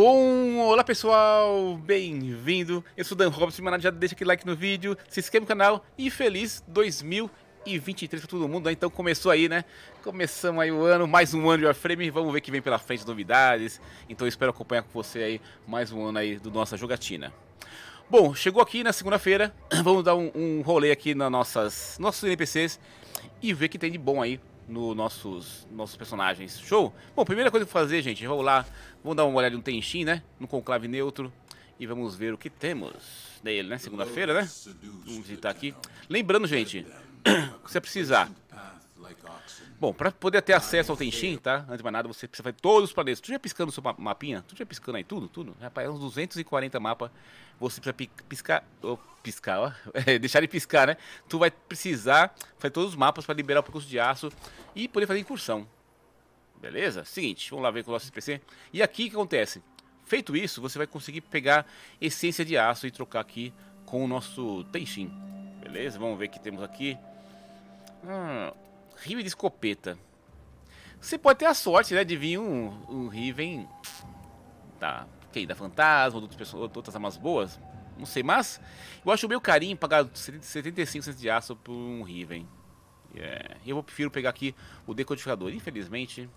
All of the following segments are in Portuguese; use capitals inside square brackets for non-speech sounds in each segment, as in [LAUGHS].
Bom, olá pessoal, bem-vindo. Eu sou Dan Robson, mas já deixa aquele like no vídeo, se inscreve no canal e feliz 2023 para todo mundo. Né? Então começou aí, né? Começamos aí o ano, mais um ano de Warframe, vamos ver o que vem pela frente novidades. Então espero acompanhar com você aí mais um ano aí do nossa jogatina. Bom, chegou aqui na segunda-feira, [CLEARS THROAT] vamos dar um, um rolê aqui nas nossas nossos NPCs e ver o que tem de bom aí nos nossos, nossos personagens. Show? Bom, primeira coisa que vou fazer, gente, vamos lá, vamos dar uma olhada no Tenchin, né? No conclave neutro. E vamos ver o que temos dele, né? Segunda-feira, né? Vamos visitar aqui. Lembrando, gente, [CLEARS THROAT] se precisar Bom, para poder ter acesso ao Tenshin, tá? Antes de mais nada, você precisa fazer todos os planetas. Tu já piscando o seu mapinha? Tu já piscando aí tudo? Tudo? Rapaz, é uns 240 mapas. Você precisa piscar. Ou piscar, ó. [LAUGHS] É, deixar de piscar, né? Tu vai precisar fazer todos os mapas para liberar o percurso de aço e poder fazer incursão. Beleza? Seguinte, vamos lá ver com o nosso SPC. E aqui o que acontece? Feito isso, você vai conseguir pegar essência de aço e trocar aqui com o nosso Tenshin. Beleza? Vamos ver o que temos aqui. Hum, Riven de escopeta. Você pode ter a sorte, né, de vir um, um Riven... Tá, que da Fantasma, ou outras, de outras armas boas. Não sei, mas... Eu acho meio carinho pagar 75 centos de aço por um Riven. Yeah. É, eu prefiro pegar aqui o decodificador. Infelizmente,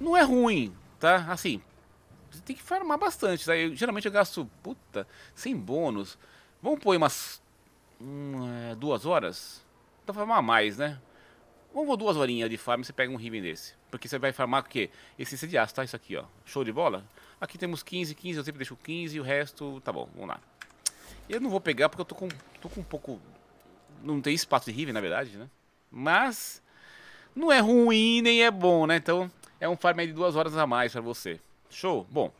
não é ruim, tá? Assim, você tem que farmar bastante, tá? Eu, geralmente eu gasto, puta, sem bônus. Vamos pôr umas hum, é, duas horas? pra então farmar mais, né? ou duas horinhas de farm e você pega um ribbon desse. Porque você vai farmar o quê? Essência de aço, tá? Isso aqui, ó. Show de bola? Aqui temos 15, 15, eu sempre deixo 15 o resto... Tá bom, vamos lá. Eu não vou pegar porque eu tô com, tô com um pouco... Não tem espaço de ribbon, na verdade, né? Mas... Não é ruim, nem é bom, né? Então, é um farm de duas horas a mais pra você. Show? Bom,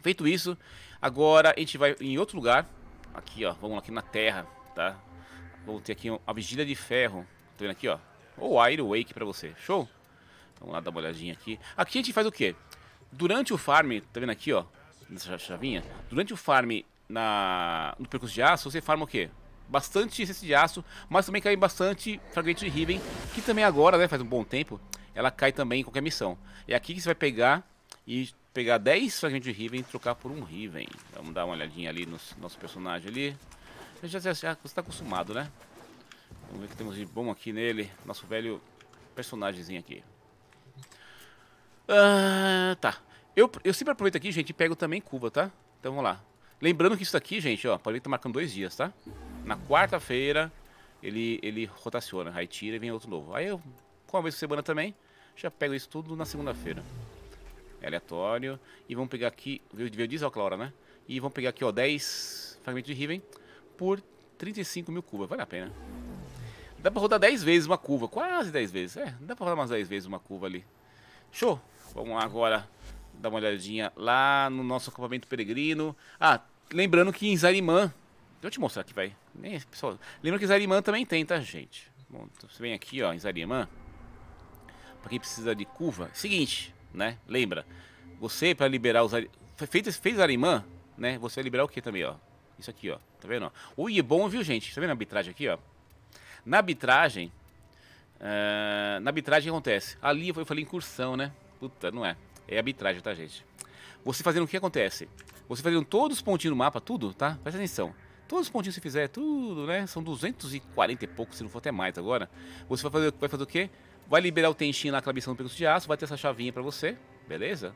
feito isso, agora a gente vai em outro lugar. Aqui, ó. Vamos aqui na terra, tá? Vou ter aqui a Vigília de Ferro. Tô vendo aqui, ó. Ou Iron Wake pra você. Show? Vamos lá dar uma olhadinha aqui. Aqui a gente faz o quê? Durante o farm, tá vendo aqui, ó? Nessa chavinha. Durante o farm na, no percurso de aço, você farma o quê? Bastante essência de aço, mas também cai bastante fragmento de Riven, que também agora, né, faz um bom tempo, ela cai também em qualquer missão. É aqui que você vai pegar e pegar 10 fragmentos de Riven e trocar por um Riven. Vamos dar uma olhadinha ali no nosso personagem ali já, já está acostumado, né? Vamos ver o que temos de bom aqui nele. Nosso velho personagemzinho aqui. Ah, tá. Eu, eu sempre aproveito aqui, gente, e pego também Cuba, tá? Então vamos lá. Lembrando que isso aqui, gente, ó, pode estar tá marcando dois dias, tá? Na quarta-feira ele, ele rotaciona, aí tira e vem outro novo. Aí eu, com uma vez por semana também, já pego isso tudo na segunda-feira. É aleatório. E vamos pegar aqui, veio, o diesel Clara, né? E vamos pegar aqui, ó, 10 fragmentos de Riven por 35 mil cubas. Vale a pena. Dá pra rodar 10 vezes uma curva, quase 10 vezes. É, dá pra rodar umas 10 vezes uma curva ali. Show! Vamos agora dar uma olhadinha lá no nosso acampamento peregrino. Ah, lembrando que em Zarimã... Deixa eu te mostrar aqui, vai. Nem pessoal. Lembra que Zarimã também tem, tá, gente? Bom, então, você vem aqui, ó, em Zarimã. Pra quem precisa de curva. É seguinte, né? Lembra. Você, pra liberar os... Fez, fez Zarimã, né? Você vai liberar o que também, ó? Isso aqui, ó. Tá vendo? O é bom viu, gente? Tá vendo a arbitragem aqui, ó? Na arbitragem... Uh, na arbitragem acontece? Ali eu falei incursão, né? Puta, não é. É arbitragem, tá, gente? Você fazendo o que acontece? Você fazendo todos os pontinhos no mapa, tudo, tá? Presta atenção. Todos os pontinhos que você fizer, tudo, né? São 240 e pouco, se não for até mais agora. Você vai fazer, vai fazer o quê? Vai liberar o lá, na cabeça do percurso de aço, vai ter essa chavinha pra você, beleza?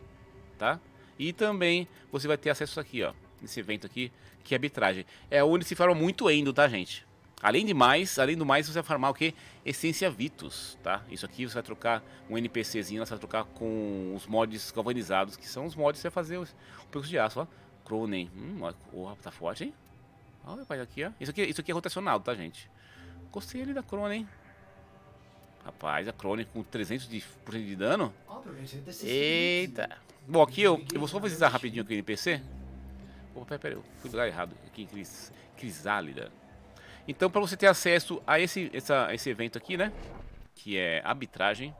Tá? E também você vai ter acesso aqui, ó nesse evento aqui, que é arbitragem. É onde se farma muito endo, tá, gente? Além de mais, além do mais, você vai farmar o que? Essência Vitus, tá? Isso aqui você vai trocar um NPCzinho, você vai trocar com os mods galvanizados, que são os mods que você vai fazer o percurso de aço, ó. Cronen. Hum, ó, tá forte, hein? Olha o rapaz aqui, ó. Isso aqui, isso aqui é rotacionado, tá, gente? Gostei ali da Cronen, hein? Rapaz, a Cronen com 300% de, de dano. É Eita. Bom, aqui eu, eu vou só pesquisar rapidinho aqui o NPC. Opa, peraí, eu fui lugar errado. Aqui em Cris, Crisálida. Então, para você ter acesso a esse, essa, esse evento aqui, né? Que é arbitragem.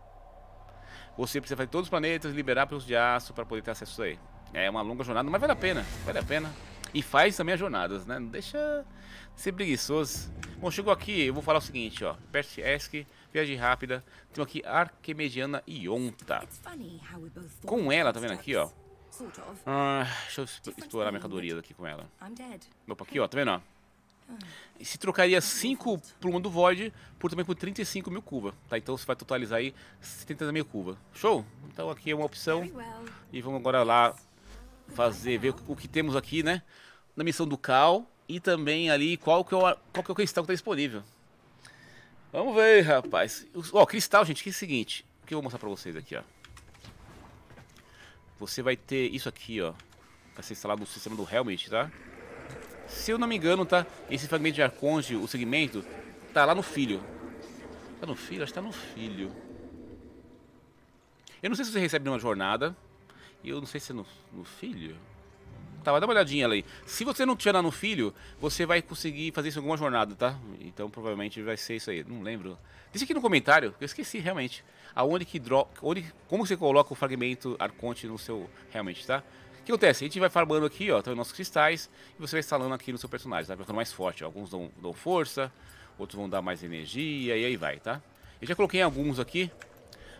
Você precisa fazer todos os planetas, liberar pelos de aço para poder ter acesso a aí. É uma longa jornada, mas vale a pena. Vale a pena. E faz também as jornadas, né? Não deixa ser preguiçoso. Bom, chegou aqui, eu vou falar o seguinte, ó. Perth Esk, viagem rápida. tem aqui Arquimediana Ionta. Com ela, tá vendo aqui, ó. Ah, deixa eu explorar mercadorias aqui com ela. Opa, aqui, ó, tá vendo, ó? Ah. E se trocaria 5 plumas do Void por também por 35 mil cuba, tá? Então você vai totalizar aí 70 mil cuba. Show? Então aqui é uma opção. E vamos agora lá fazer, ver o que temos aqui, né? Na missão do Cal e também ali qual que é o, qual que é o cristal que tá disponível. Vamos ver, rapaz. Ó, oh, cristal, gente, que é o seguinte. O que eu vou mostrar pra vocês aqui, ó você vai ter isso aqui, ó. Vai ser instalado no sistema do Helmet, tá? Se eu não me engano, tá? Esse fragmento de arconge, o segmento, tá lá no filho. Tá no filho? Acho que tá no filho. Eu não sei se você recebe numa jornada. E eu não sei se é no, no filho. Tava tá, dá uma olhadinha ali. Se você não lá no filho, você vai conseguir fazer isso em alguma jornada, tá? Então provavelmente vai ser isso aí. Não lembro. Disse aqui no comentário, eu esqueci realmente. Aonde que dro... Onde... Como você coloca o fragmento arconte no seu. Realmente, tá? O que acontece? A gente vai farmando aqui, ó, tem os nossos cristais, e você vai instalando aqui no seu personagem, tá? Ficando mais forte. Ó. Alguns dão, dão força, outros vão dar mais energia, e aí vai, tá? Eu já coloquei alguns aqui,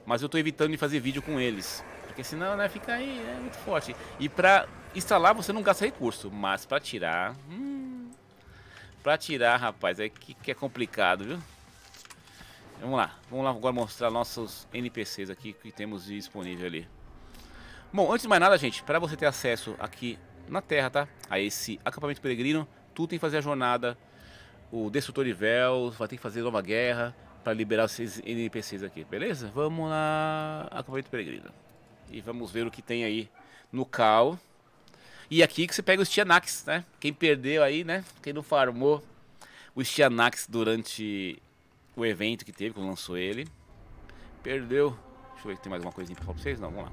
mas eu tô evitando de fazer vídeo com eles. Porque senão, né, fica aí, é muito forte. E pra Instalar você não gasta recurso, mas para tirar... Hum, para tirar, rapaz, é que, que é complicado, viu? Vamos lá, vamos lá agora mostrar nossos NPCs aqui que temos disponível ali. Bom, antes de mais nada, gente, para você ter acesso aqui na Terra, tá? A esse acampamento peregrino, tu tem que fazer a jornada, o Destrutor de Véus, vai ter que fazer nova guerra para liberar esses NPCs aqui, beleza? Vamos lá, acampamento peregrino. E vamos ver o que tem aí no Cal. E aqui que você pega os Tianax, né? Quem perdeu aí, né? Quem não farmou os Tianax durante o evento que teve, quando lançou ele. Perdeu. Deixa eu ver se tem mais uma coisinha pra falar pra vocês. Não, vamos lá.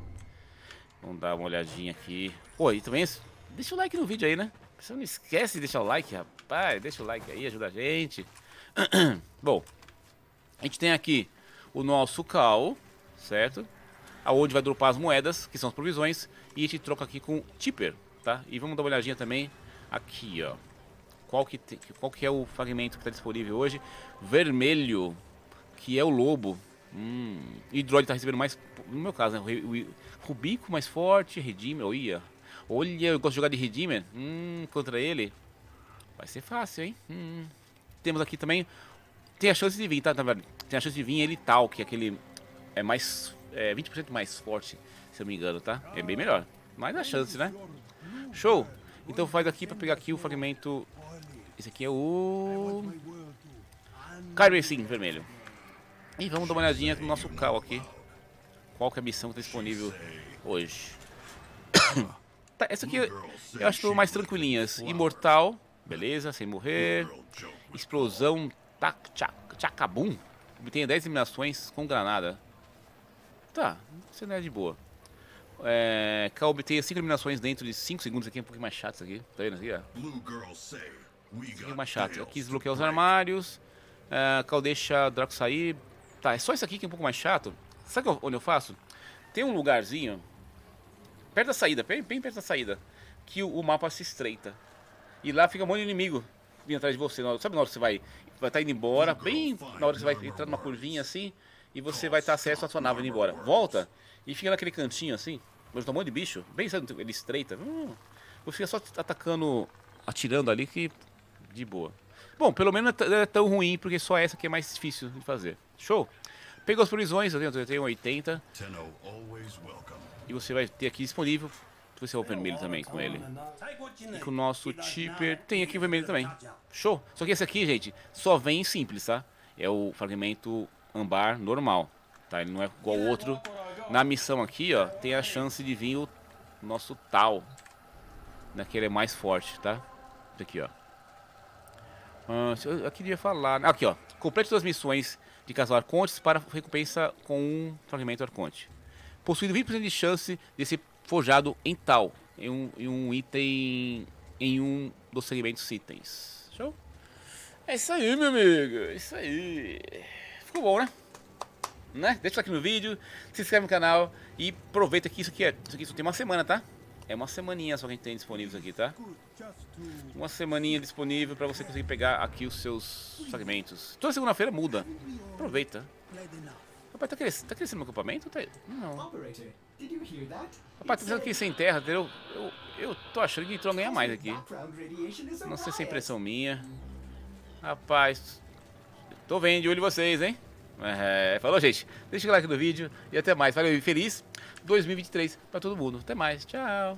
Vamos dar uma olhadinha aqui. Pô, e também deixa o like no vídeo aí, né? Você não esquece de deixar o like, rapaz. Deixa o like aí, ajuda a gente. [CLEARS THROAT] Bom, a gente tem aqui o nosso cal, certo? Aonde vai dropar as moedas, que são as provisões, e a gente troca aqui com o tipper tá? E vamos dar uma olhadinha também aqui, ó. Qual que, qual que é o fragmento que está disponível hoje? Vermelho, que é o lobo. Hum, Hidroid tá recebendo mais, no meu caso, né? O Rubico mais forte, Redeemer, olha. Olha, eu gosto de jogar de Redeemer. Hum, contra ele. Vai ser fácil, hein? Hum. Temos aqui também... Tem a chance de vir, tá? Tem a chance de vir ele tal, que é aquele... É mais... É 20% mais forte, se eu não me engano, tá? É bem melhor. Mas a chance, né? Show! Então faz aqui pra pegar aqui o fragmento... Esse aqui é o... Carmesim, vermelho. E vamos dar uma olhadinha no nosso carro aqui. Qual que é a missão que tá disponível hoje. [COUGHS] tá, essa aqui eu acho mais tranquilinhas. Imortal, beleza, sem morrer. Explosão tac, Chacabum. Obtenha 10 eliminações com granada. Tá, isso não é de boa é, Cal obteve 5 eliminações dentro de 5 segundos. Aqui é um pouquinho mais chato isso aqui. Tá vendo aqui? Ó? Um pouquinho mais chato. Aqui desbloqueia os armários. É, Cal deixa o Draco sair. Tá, é só isso aqui que é um pouco mais chato. Sabe onde eu faço? Tem um lugarzinho perto da saída, bem, bem perto da saída, que o, o, mapa se estreita. E lá fica um monte de inimigo vindo atrás de você. Sabe na hora que você vai vai estar tá indo embora, bem na hora que você vai entrar numa curvinha assim, e você vai estar acesso à sua nave indo embora. Volta e fica naquele cantinho assim. Mas dá de bicho. Bem, sabe, ele estreita. Hum, você fica só atacando, atirando ali que de boa. Bom, pelo menos não é, é tão ruim, porque só essa que é mais difícil de fazer. Show! Pegou as provisões, eu tenho, eu tenho 80. E você vai ter aqui disponível. Você é o vermelho também com ele. E com o nosso Chipper. Tem aqui o vermelho também. Show! Só que esse aqui, gente, só vem simples, tá? É o fragmento ambar normal. Tá? Ele não é igual ao outro na missão aqui, ó, tem a chance de vir o nosso tal. Né, que ele é mais forte, tá? Aqui, ó. Ah, eu queria falar... Né, aqui, ó. Complete suas missões de casal arcontes para recompensa com um fragmento arconte. Possuído 20% de chance de ser forjado em tal. Em um, em um item... Em um dos segmentos itens. Show? É isso aí, meu amigo. É isso aí. Ficou bom, né? né? Deixa aqui no vídeo, se inscreve no canal e aproveita que isso aqui é. Isso aqui só tem uma semana, tá? É uma semaninha só que a gente tem disponível aqui, tá? Uma semaninha disponível pra você conseguir pegar aqui os seus fragmentos. Toda segunda-feira muda. Aproveita. Rapaz, tá crescendo, tá crescendo meu acampamento? Tá... Não. Rapaz, tá dizendo que sem terra, entendeu? Eu, eu tô achando que entrou a ganhar mais aqui. Não sei se é impressão minha. Rapaz, tô vendo de olho vocês, hein? É, falou, gente. Deixa o like no vídeo e até mais. Valeu e feliz 2023 para todo mundo. Até mais. Tchau.